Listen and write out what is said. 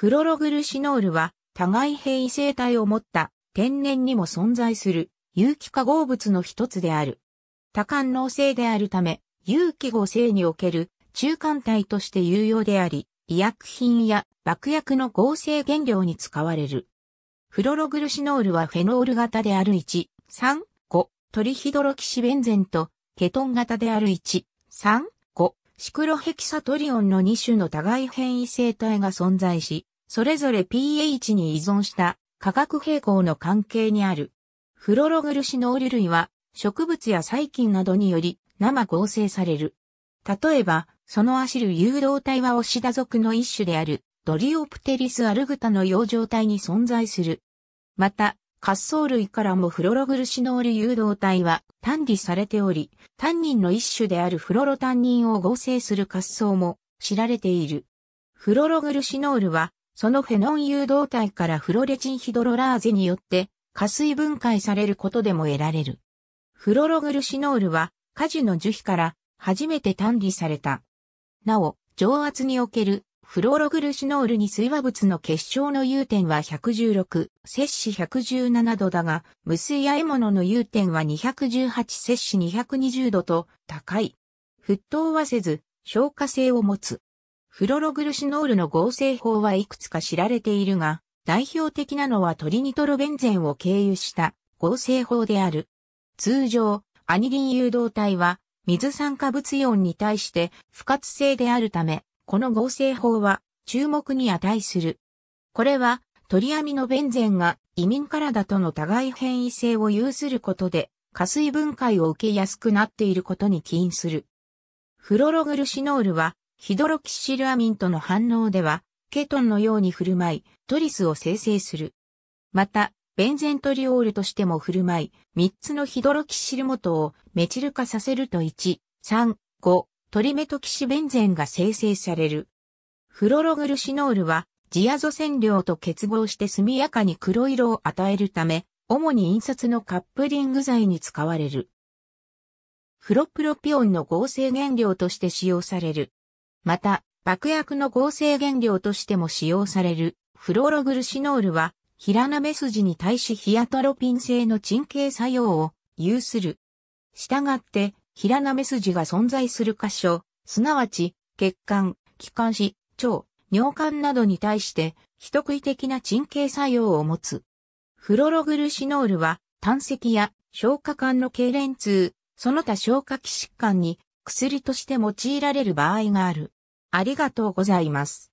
フロログルシノールは、互い変異生態を持った天然にも存在する有機化合物の一つである。多感能性であるため、有機合成における中間体として有用であり、医薬品や爆薬の合成原料に使われる。フロログルシノールはフェノール型である1、3、5、トリヒドロキシベンゼンとケトン型である1、3、シクロヘキサトリオンの2種の互い変異生態が存在し、それぞれ pH に依存した化学平衡の関係にある。フロログルシノール類は植物や細菌などにより生合成される。例えば、そのアシル誘導体はオシダ属の一種であるドリオプテリスアルグタの養状体に存在する。また、滑走類からもフロログルシノール誘導体は単理されており、単人の一種であるフロロ単人を合成する滑走も知られている。フロログルシノールは、そのフェノン誘導体からフロレチンヒドロラーゼによって加水分解されることでも得られる。フロログルシノールは、果樹の樹皮から初めて単理された。なお、上圧におけるフローログルシノールに水和物の結晶の融点は116、摂氏117度だが、無水や獲物の融点は218摂氏220度と高い。沸騰はせず、消化性を持つ。フロログルシノールの合成法はいくつか知られているが、代表的なのはトリニトロベンゼンを経由した合成法である。通常、アニリン誘導体は水酸化物イオンに対して不活性であるため、この合成法は注目に値する。これはトリアミノベンゼンが移民からだとの互い変異性を有することで加水分解を受けやすくなっていることに起因する。フロログルシノールはヒドロキシルアミンとの反応ではケトンのように振る舞いトリスを生成する。また、ベンゼントリオールとしても振る舞い、3つのヒドロキシル元をメチル化させると1、3、5、トリメトキシベンゼンが生成される。フロログルシノールは、ジアゾ染料と結合して速やかに黒色を与えるため、主に印刷のカップリング剤に使われる。フロプロピオンの合成原料として使用される。また、爆薬の合成原料としても使用されるフロログルシノールは、平ス筋に対しヒアトロピン製の鎮形作用を有する。したがって、平なめ筋が存在する箇所、すなわち、血管、気管支、腸、尿管などに対して、非特異的な鎮経作用を持つ。フロログルシノールは、胆石や消化管の痙攣痛、その他消化器疾患に薬として用いられる場合がある。ありがとうございます。